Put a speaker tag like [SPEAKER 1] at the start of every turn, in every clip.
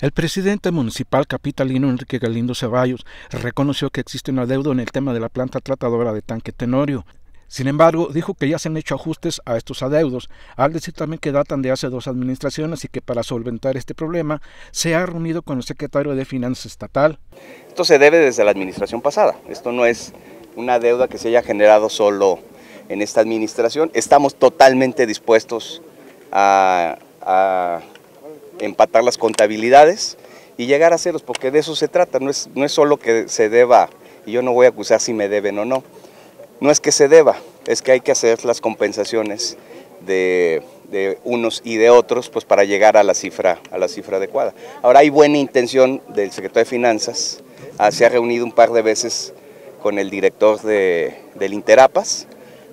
[SPEAKER 1] El presidente municipal capitalino Enrique Galindo Ceballos reconoció que existe un adeudo en el tema de la planta tratadora de tanque Tenorio. Sin embargo, dijo que ya se han hecho ajustes a estos adeudos, al decir también que datan de hace dos administraciones y que para solventar este problema se ha reunido con el secretario de Finanzas Estatal.
[SPEAKER 2] Esto se debe desde la administración pasada, esto no es una deuda que se haya generado solo en esta administración. Estamos totalmente dispuestos a, a empatar las contabilidades y llegar a ceros, porque de eso se trata, no es, solo que se deba, y yo no voy a acusar si me deben o no, no es que se deba, es que hay que hacer las compensaciones de, unos y de otros pues para llegar a la cifra a la cifra adecuada. Ahora hay buena intención del secretario de Finanzas, ah, se ha reunido un par de veces con el director del Interapas,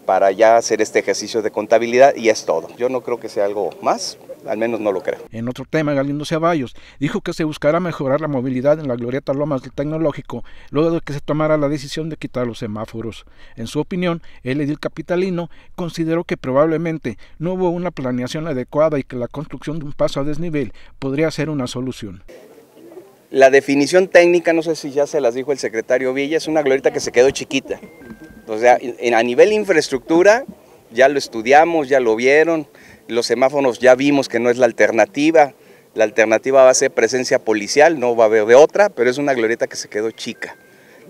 [SPEAKER 2] para ya hacer este ejercicio de contabilidad y es todo. Yo no creo que sea algo más, al menos no lo creo.
[SPEAKER 1] En otro tema, Galindo Ceballos dijo que se buscará mejorar la movilidad en la glorieta Lomas del Tecnológico luego de que se tomara la decisión de quitar los semáforos. En su opinión, el edil capitalino consideró que probablemente no hubo una planeación adecuada y que la construcción de un paso a desnivel podría ser una solución.
[SPEAKER 2] La definición técnica, no sé si ya se las dijo el secretario Villa, es una glorieta que se quedó chiquita. O sea, en, a nivel infraestructura ya lo estudiamos, ya lo vieron, los semáforos ya vimos que no es la alternativa, la alternativa va a ser presencia policial, no va a haber de otra, pero es una glorieta que se quedó chica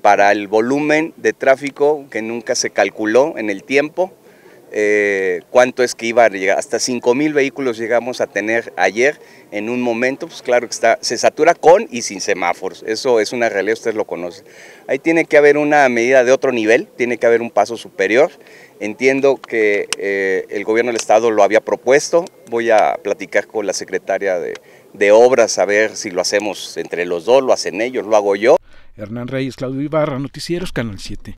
[SPEAKER 2] para el volumen de tráfico que nunca se calculó en el tiempo eh, cuánto es que iba a llegar. Hasta 5 mil vehículos llegamos a tener ayer en un momento, pues claro que está, se satura con y sin semáforos. Eso es una realidad, ustedes lo conocen. Ahí tiene que haber una medida de otro nivel, tiene que haber un paso superior. Entiendo que eh, el gobierno del estado lo había propuesto. Voy a platicar con la secretaria de, de obras a ver si lo hacemos entre los dos, lo hacen ellos, lo hago yo.
[SPEAKER 1] Hernán Reyes, Claudio Ibarra, Noticieros,
[SPEAKER 2] Canal 7.